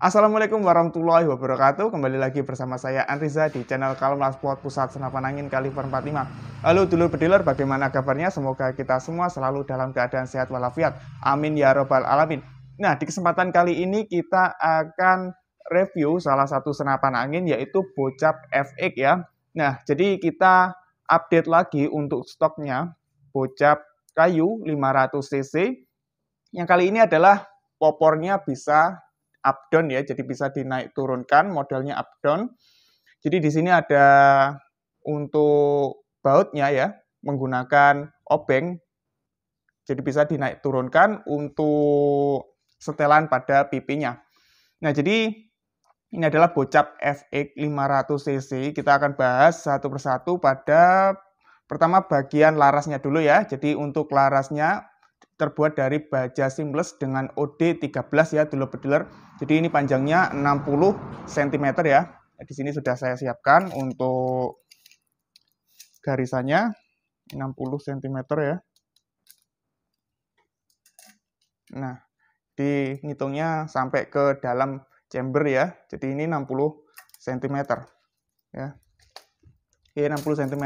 Assalamualaikum warahmatullahi wabarakatuh. Kembali lagi bersama saya Anriza di channel Kalem Sport Pusat Senapan Angin Kaliber 45. Halo dulur bediler, bagaimana kabarnya? Semoga kita semua selalu dalam keadaan sehat walafiat. Amin ya robbal alamin. Nah, di kesempatan kali ini kita akan review salah satu senapan angin yaitu Bocap FX ya. Nah, jadi kita update lagi untuk stoknya Bocap kayu 500 cc. Yang kali ini adalah popornya bisa up down ya, jadi bisa dinaik turunkan modelnya up down. Jadi di sini ada untuk bautnya ya menggunakan obeng. Jadi bisa dinaik turunkan untuk setelan pada pipinya. Nah, jadi ini adalah bocap FX 500cc. Kita akan bahas satu persatu pada pertama bagian larasnya dulu ya. Jadi untuk larasnya terbuat dari baja seamless dengan OD13 ya dulu bediler. Jadi ini panjangnya 60 cm ya. Nah, di sini sudah saya siapkan untuk garisannya 60 cm ya. Nah, di dihitungnya sampai ke dalam chamber ya. Jadi ini 60 cm ya. Oke, 60 cm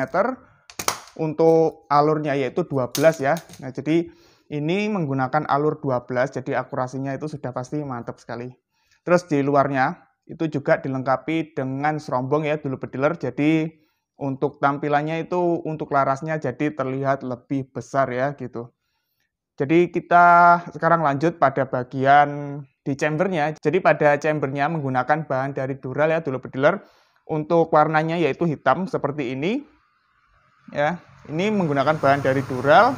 untuk alurnya yaitu 12 ya. Nah, jadi ini menggunakan alur 12, jadi akurasinya itu sudah pasti mantap sekali. Terus di luarnya, itu juga dilengkapi dengan serombong ya dulu pediler, jadi untuk tampilannya itu untuk larasnya jadi terlihat lebih besar ya gitu. Jadi kita sekarang lanjut pada bagian di chambernya. Jadi pada chambernya menggunakan bahan dari dural ya dulu pediler. Untuk warnanya yaitu hitam seperti ini. Ya, ini menggunakan bahan dari dural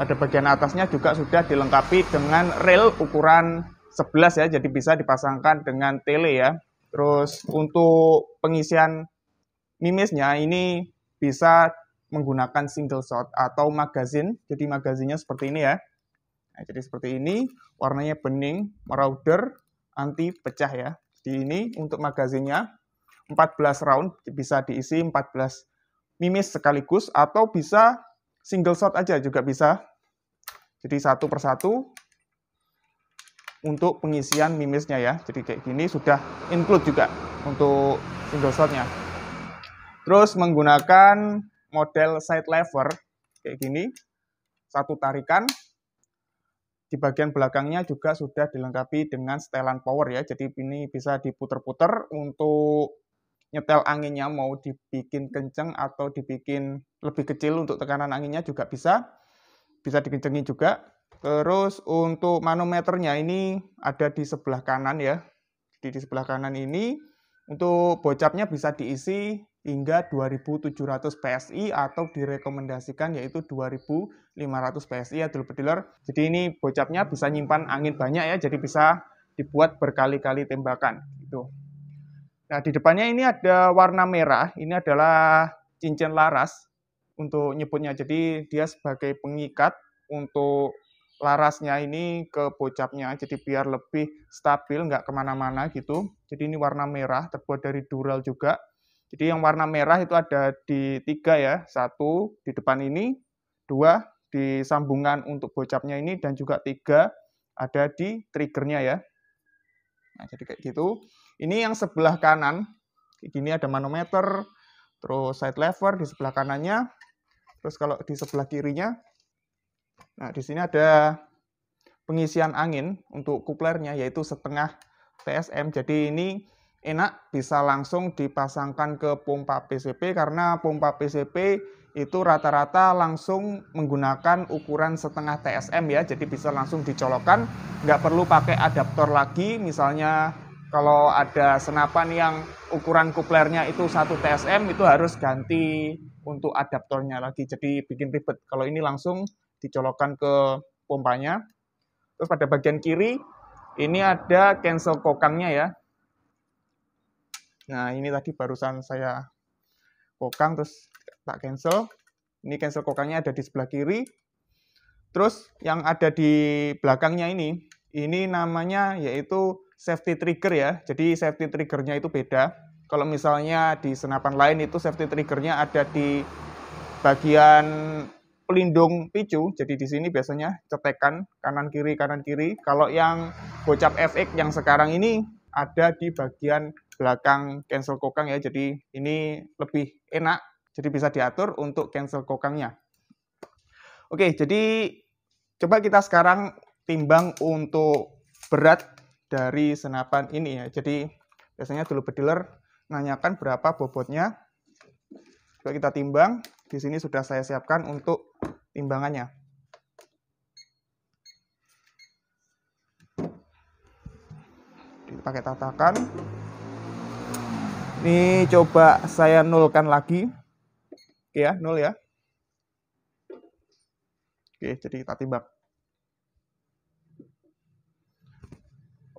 pada bagian atasnya juga sudah dilengkapi dengan rail ukuran 11 ya, jadi bisa dipasangkan dengan tele ya. Terus untuk pengisian mimisnya ini bisa menggunakan single shot atau magazin. Jadi magazinnya seperti ini ya. Nah, jadi seperti ini, warnanya bening, marauder, anti pecah ya. Di ini untuk magazinnya 14 round bisa diisi 14 mimis sekaligus atau bisa single shot aja juga bisa. Jadi satu persatu untuk pengisian mimisnya ya. Jadi kayak gini sudah include juga untuk single shotnya. Terus menggunakan model side lever kayak gini. Satu tarikan. Di bagian belakangnya juga sudah dilengkapi dengan setelan power ya. Jadi ini bisa diputer-puter untuk nyetel anginnya mau dibikin kenceng atau dibikin lebih kecil untuk tekanan anginnya juga bisa bisa dikencengin juga terus untuk manometernya ini ada di sebelah kanan ya jadi di sebelah kanan ini untuk bocapnya bisa diisi hingga 2700 PSI atau direkomendasikan yaitu 2500 PSI ya dulu dealer. Jadi ini bocapnya bisa nyimpan angin banyak ya, jadi bisa dibuat berkali-kali tembakan gitu. Nah, di depannya ini ada warna merah, ini adalah cincin laras untuk nyebutnya. Jadi dia sebagai pengikat untuk larasnya ini ke bocapnya, jadi biar lebih stabil, nggak kemana-mana gitu. Jadi ini warna merah, terbuat dari dural juga. Jadi yang warna merah itu ada di tiga ya, satu di depan ini, dua di sambungan untuk bocapnya ini, dan juga tiga ada di triggernya ya. Nah, jadi kayak gitu. Ini yang sebelah kanan, ini ada manometer, terus side lever di sebelah kanannya, terus kalau di sebelah kirinya, nah di sini ada pengisian angin untuk kuplernya yaitu setengah TSM. Jadi ini enak bisa langsung dipasangkan ke pompa PCP karena pompa PCP itu rata-rata langsung menggunakan ukuran setengah TSM ya jadi bisa langsung dicolokkan nggak perlu pakai adaptor lagi misalnya kalau ada senapan yang ukuran kuplernya itu satu TSM itu harus ganti untuk adaptornya lagi jadi bikin ribet kalau ini langsung dicolokkan ke pompanya terus pada bagian kiri ini ada cancel kokangnya ya nah ini tadi barusan saya kokang terus tak cancel ini cancel kokangnya ada di sebelah kiri terus yang ada di belakangnya ini ini namanya yaitu safety trigger ya. Jadi safety triggernya itu beda. Kalau misalnya di senapan lain itu safety triggernya ada di bagian pelindung picu. Jadi di sini biasanya cetekan kanan kiri kanan kiri. Kalau yang bocap FX yang sekarang ini ada di bagian belakang cancel kokang ya. Jadi ini lebih enak. Jadi bisa diatur untuk cancel kokangnya. Oke, jadi coba kita sekarang timbang untuk berat dari senapan ini ya. Jadi biasanya dulu bediler nanyakan berapa bobotnya. Coba kita timbang. Di sini sudah saya siapkan untuk timbangannya. Dipakai tatakan. Ini coba saya nolkan lagi. ya, nol ya. Oke, jadi kita timbang.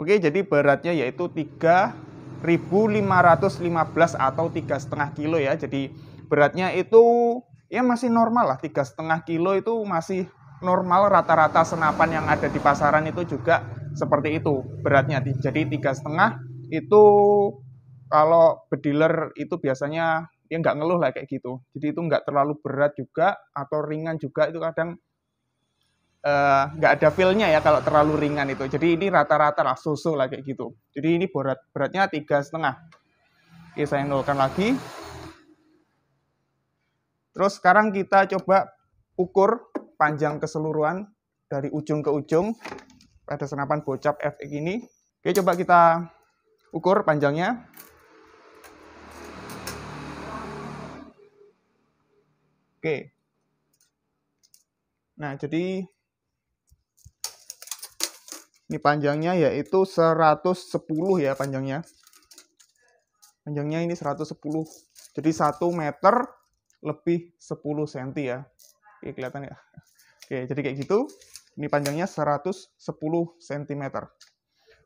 Oke, jadi beratnya yaitu 3.515 atau tiga setengah kilo ya. Jadi beratnya itu ya masih normal lah, tiga setengah kilo itu masih normal rata-rata senapan yang ada di pasaran itu juga seperti itu beratnya. Jadi tiga setengah itu kalau bediler itu biasanya ya nggak ngeluh lah kayak gitu. Jadi itu nggak terlalu berat juga atau ringan juga itu kadang Eh, nggak uh, ada feel-nya ya kalau terlalu ringan itu. Jadi ini rata-rata lah susu lah kayak gitu. Jadi ini berat beratnya tiga setengah. Oke saya nolkan lagi. Terus sekarang kita coba ukur panjang keseluruhan dari ujung ke ujung pada senapan bocap FX ini. Oke coba kita ukur panjangnya. Oke. Nah jadi ini panjangnya yaitu 110 ya panjangnya. Panjangnya ini 110. Jadi 1 meter lebih 10 cm ya. Oke, kelihatan ya. Oke, jadi kayak gitu. Ini panjangnya 110 cm.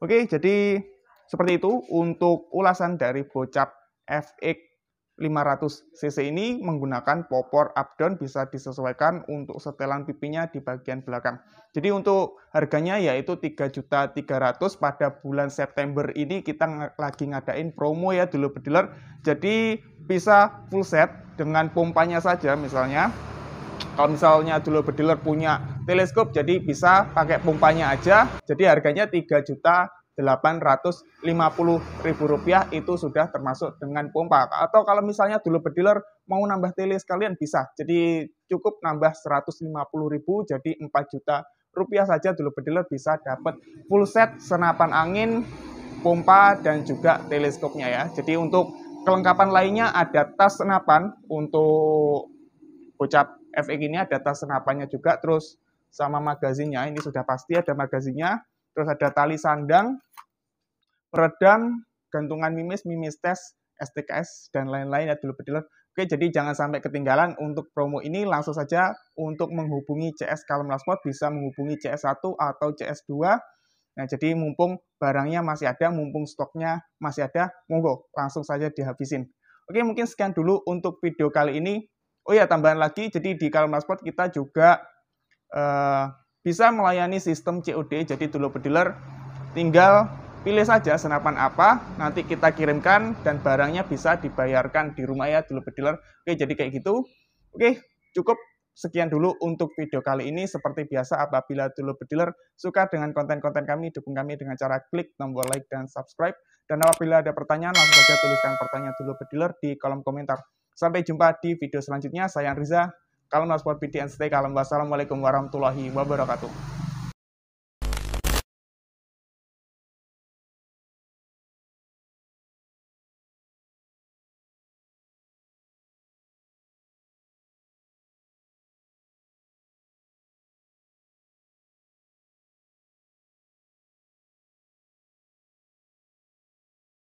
Oke, jadi seperti itu untuk ulasan dari bocap FX 500 cc ini menggunakan popor up down bisa disesuaikan untuk setelan pipinya di bagian belakang. Jadi untuk harganya yaitu 3.300 pada bulan September ini kita lagi ngadain promo ya dulu bediler. Jadi bisa full set dengan pompanya saja misalnya. Kalau misalnya dulu bediler punya teleskop jadi bisa pakai pompanya aja. Jadi harganya 3 juta Rp850.000 itu sudah termasuk dengan pompa. Atau kalau misalnya dulu bediler mau nambah tele sekalian bisa. Jadi cukup nambah 150.000 jadi 4 juta rupiah saja dulu bediler bisa dapat full set senapan angin, pompa dan juga teleskopnya ya. Jadi untuk kelengkapan lainnya ada tas senapan untuk bocap FX e ini ada tas senapannya juga terus sama magazinnya ini sudah pasti ada magazinnya terus ada tali sandang, peredam, gantungan mimis, mimis tes, STKS, dan lain-lain ya dulu pediler. Oke, jadi jangan sampai ketinggalan untuk promo ini langsung saja untuk menghubungi CS Kalem Lasport bisa menghubungi CS1 atau CS2. Nah, jadi mumpung barangnya masih ada, mumpung stoknya masih ada, monggo langsung saja dihabisin. Oke, mungkin sekian dulu untuk video kali ini. Oh ya, tambahan lagi, jadi di Kalem Lasport kita juga uh, bisa melayani sistem COD. Jadi dulu pediler tinggal pilih saja senapan apa, nanti kita kirimkan dan barangnya bisa dibayarkan di rumah ya dulu pediler. Oke, jadi kayak gitu. Oke, cukup sekian dulu untuk video kali ini. Seperti biasa, apabila dulu pediler suka dengan konten-konten kami, dukung kami dengan cara klik tombol like dan subscribe. Dan apabila ada pertanyaan, langsung saja tuliskan pertanyaan dulu pediler di kolom komentar. Sampai jumpa di video selanjutnya. Saya Riza, kalau Nasport PT and Stay. kalem. wassalamualaikum warahmatullahi wabarakatuh.